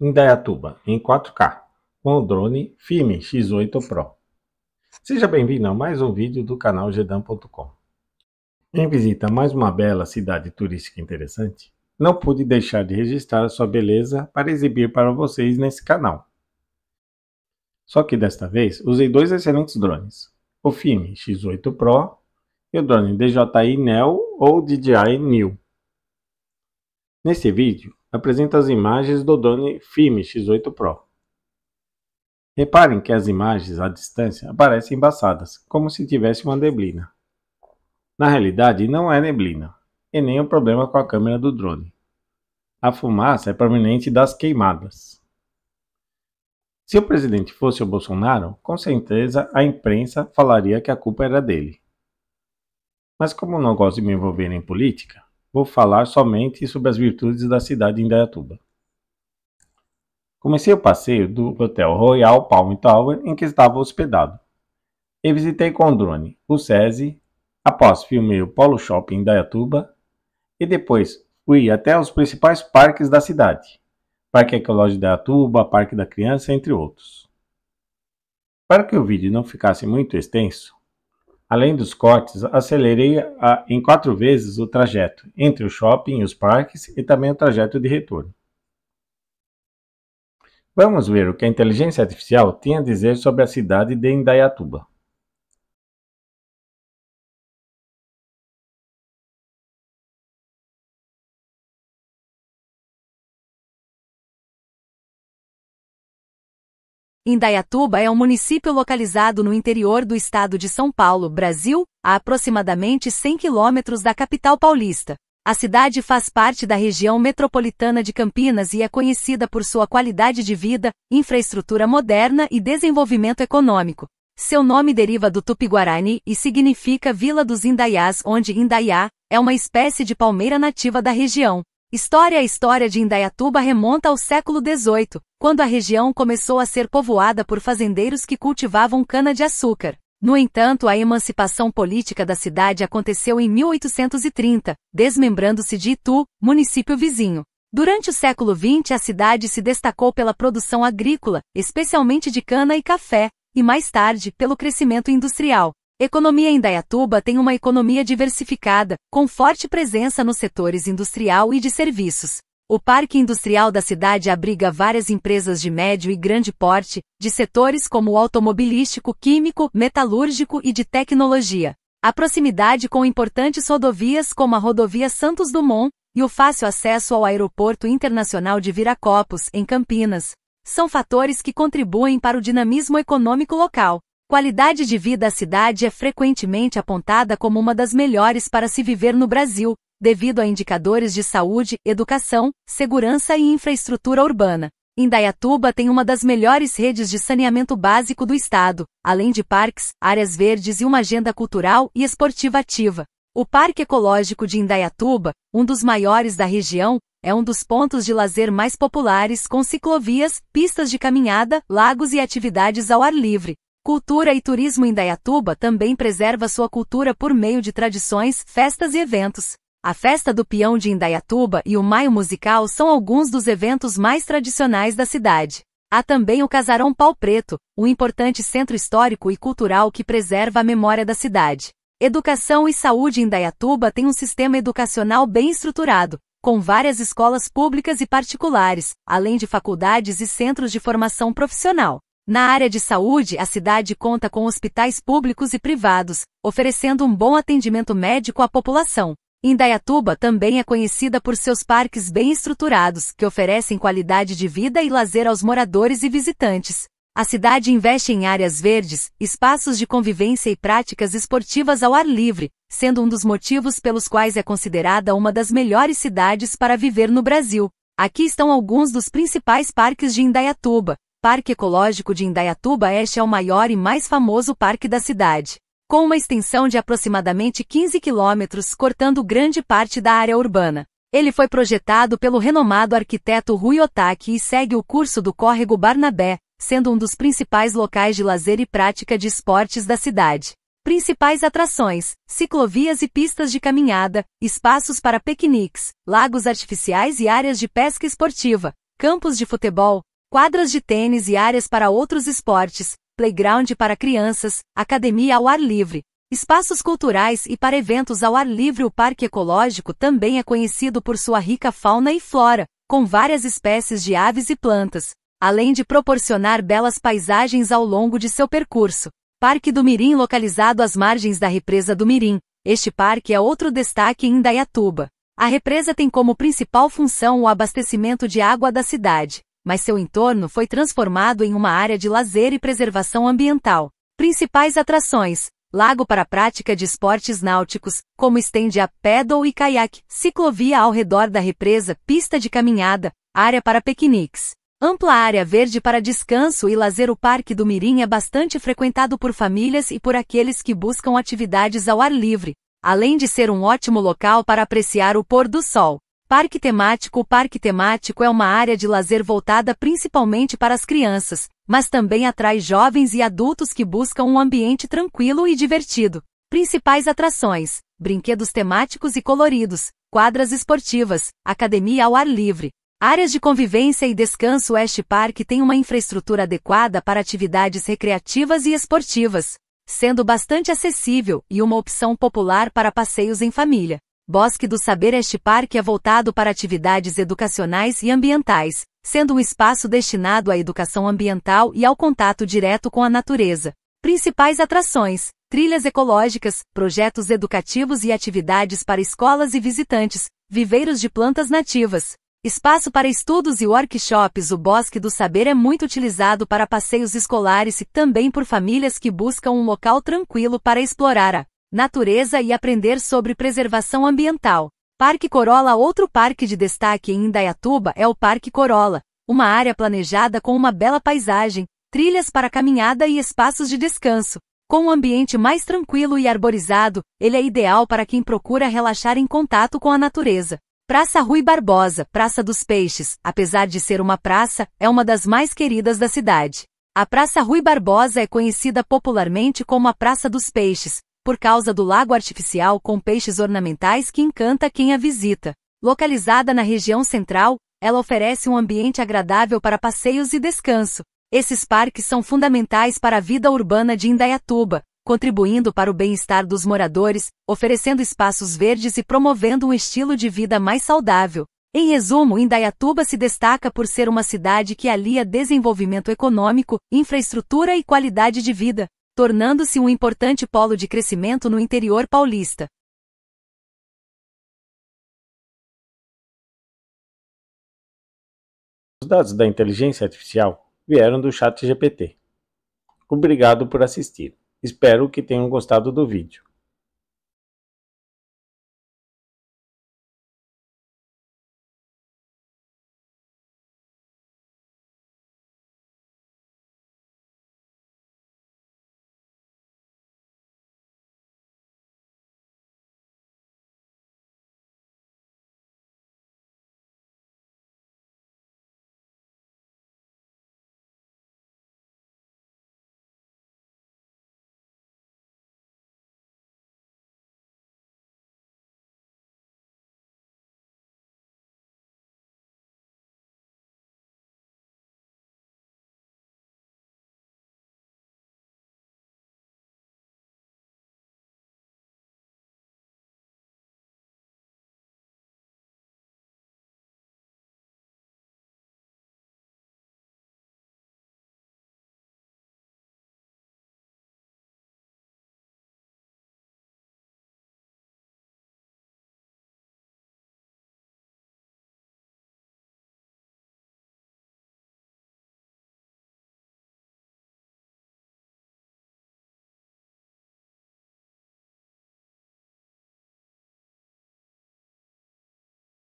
Indaiatuba, em 4K, com o drone Fime X8 Pro. Seja bem-vindo a mais um vídeo do canal Gedan.com. Em visita a mais uma bela cidade turística interessante, não pude deixar de registrar a sua beleza para exibir para vocês nesse canal. Só que desta vez usei dois excelentes drones, o Fime X8 Pro e o drone DJI Neo ou DJI New. Nesse vídeo, apresenta as imagens do drone Firme X8 Pro. Reparem que as imagens à distância aparecem embaçadas, como se tivesse uma neblina. Na realidade, não é neblina, e nem o um problema com a câmera do drone. A fumaça é prominente das queimadas. Se o presidente fosse o Bolsonaro, com certeza a imprensa falaria que a culpa era dele. Mas como não gosto de me envolver em política, vou falar somente sobre as virtudes da cidade de Indaiatuba. Comecei o passeio do Hotel Royal Palm Tower em que estava hospedado e visitei com o drone o SESI, após filmei o Polo Shopping em Dayatuba e depois fui até os principais parques da cidade, Parque Ecológico de Dayatuba, Parque da Criança, entre outros. Para que o vídeo não ficasse muito extenso, Além dos cortes, acelerei a, em quatro vezes o trajeto entre o shopping e os parques e também o trajeto de retorno. Vamos ver o que a inteligência artificial tem a dizer sobre a cidade de Indaiatuba. Indaiatuba é um município localizado no interior do estado de São Paulo, Brasil, a aproximadamente 100 quilômetros da capital paulista. A cidade faz parte da região metropolitana de Campinas e é conhecida por sua qualidade de vida, infraestrutura moderna e desenvolvimento econômico. Seu nome deriva do Tupi-Guarani e significa Vila dos Indaiás, onde Indaiá é uma espécie de palmeira nativa da região. História A história de Indaiatuba remonta ao século XVIII, quando a região começou a ser povoada por fazendeiros que cultivavam cana-de-açúcar. No entanto, a emancipação política da cidade aconteceu em 1830, desmembrando-se de Itu, município vizinho. Durante o século XX, a cidade se destacou pela produção agrícola, especialmente de cana e café, e mais tarde, pelo crescimento industrial. Economia em Dayatuba tem uma economia diversificada, com forte presença nos setores industrial e de serviços. O Parque Industrial da cidade abriga várias empresas de médio e grande porte, de setores como o automobilístico, químico, metalúrgico e de tecnologia. A proximidade com importantes rodovias como a Rodovia Santos Dumont e o fácil acesso ao Aeroporto Internacional de Viracopos, em Campinas, são fatores que contribuem para o dinamismo econômico local. Qualidade de vida A cidade é frequentemente apontada como uma das melhores para se viver no Brasil, devido a indicadores de saúde, educação, segurança e infraestrutura urbana. Indaiatuba tem uma das melhores redes de saneamento básico do estado, além de parques, áreas verdes e uma agenda cultural e esportiva ativa. O Parque Ecológico de Indaiatuba, um dos maiores da região, é um dos pontos de lazer mais populares com ciclovias, pistas de caminhada, lagos e atividades ao ar livre. Cultura e Turismo Indaiatuba também preserva sua cultura por meio de tradições, festas e eventos. A Festa do Peão de Indaiatuba e o Maio Musical são alguns dos eventos mais tradicionais da cidade. Há também o Casarão Pau Preto, um importante centro histórico e cultural que preserva a memória da cidade. Educação e saúde em Dayatuba tem um sistema educacional bem estruturado, com várias escolas públicas e particulares, além de faculdades e centros de formação profissional. Na área de saúde, a cidade conta com hospitais públicos e privados, oferecendo um bom atendimento médico à população. Indaiatuba também é conhecida por seus parques bem estruturados, que oferecem qualidade de vida e lazer aos moradores e visitantes. A cidade investe em áreas verdes, espaços de convivência e práticas esportivas ao ar livre, sendo um dos motivos pelos quais é considerada uma das melhores cidades para viver no Brasil. Aqui estão alguns dos principais parques de Indaiatuba, Parque Ecológico de Indaiatuba Este é o maior e mais famoso parque da cidade. Com uma extensão de aproximadamente 15 quilômetros, cortando grande parte da área urbana. Ele foi projetado pelo renomado arquiteto Rui Otaki e segue o curso do Córrego Barnabé, sendo um dos principais locais de lazer e prática de esportes da cidade. Principais atrações: ciclovias e pistas de caminhada, espaços para piqueniques, lagos artificiais e áreas de pesca esportiva, campos de futebol, quadras de tênis e áreas para outros esportes, playground para crianças, academia ao ar livre, espaços culturais e para eventos ao ar livre. O Parque Ecológico também é conhecido por sua rica fauna e flora, com várias espécies de aves e plantas, além de proporcionar belas paisagens ao longo de seu percurso. Parque do Mirim, localizado às margens da Represa do Mirim, este parque é outro destaque em Indaiatuba. A represa tem como principal função o abastecimento de água da cidade mas seu entorno foi transformado em uma área de lazer e preservação ambiental. Principais atrações: lago para prática de esportes náuticos, como estende a pedal e caiaque, ciclovia ao redor da represa, pista de caminhada, área para piqueniques. Ampla área verde para descanso e lazer. O Parque do Mirim é bastante frequentado por famílias e por aqueles que buscam atividades ao ar livre, além de ser um ótimo local para apreciar o pôr do sol. Parque temático O parque temático é uma área de lazer voltada principalmente para as crianças, mas também atrai jovens e adultos que buscam um ambiente tranquilo e divertido. Principais atrações: brinquedos temáticos e coloridos, quadras esportivas, academia ao ar livre. Áreas de convivência e descanso West Park tem uma infraestrutura adequada para atividades recreativas e esportivas, sendo bastante acessível e uma opção popular para passeios em família. Bosque do Saber Este parque é voltado para atividades educacionais e ambientais, sendo um espaço destinado à educação ambiental e ao contato direto com a natureza. Principais atrações: trilhas ecológicas, projetos educativos e atividades para escolas e visitantes, viveiros de plantas nativas. Espaço para estudos e workshops O Bosque do Saber é muito utilizado para passeios escolares e também por famílias que buscam um local tranquilo para explorar a natureza e aprender sobre preservação ambiental. Parque Corolla Outro parque de destaque em Indaiatuba é o Parque Corolla, uma área planejada com uma bela paisagem, trilhas para caminhada e espaços de descanso. Com um ambiente mais tranquilo e arborizado, ele é ideal para quem procura relaxar em contato com a natureza. Praça Rui Barbosa, Praça dos Peixes, apesar de ser uma praça, é uma das mais queridas da cidade. A Praça Rui Barbosa é conhecida popularmente como a Praça dos Peixes, por causa do lago artificial com peixes ornamentais que encanta quem a visita. Localizada na região central, ela oferece um ambiente agradável para passeios e descanso. Esses parques são fundamentais para a vida urbana de Indaiatuba, contribuindo para o bem-estar dos moradores, oferecendo espaços verdes e promovendo um estilo de vida mais saudável. Em resumo, Indaiatuba se destaca por ser uma cidade que alia desenvolvimento econômico, infraestrutura e qualidade de vida tornando-se um importante polo de crescimento no interior paulista. Os dados da inteligência artificial vieram do ChatGPT. Obrigado por assistir. Espero que tenham gostado do vídeo.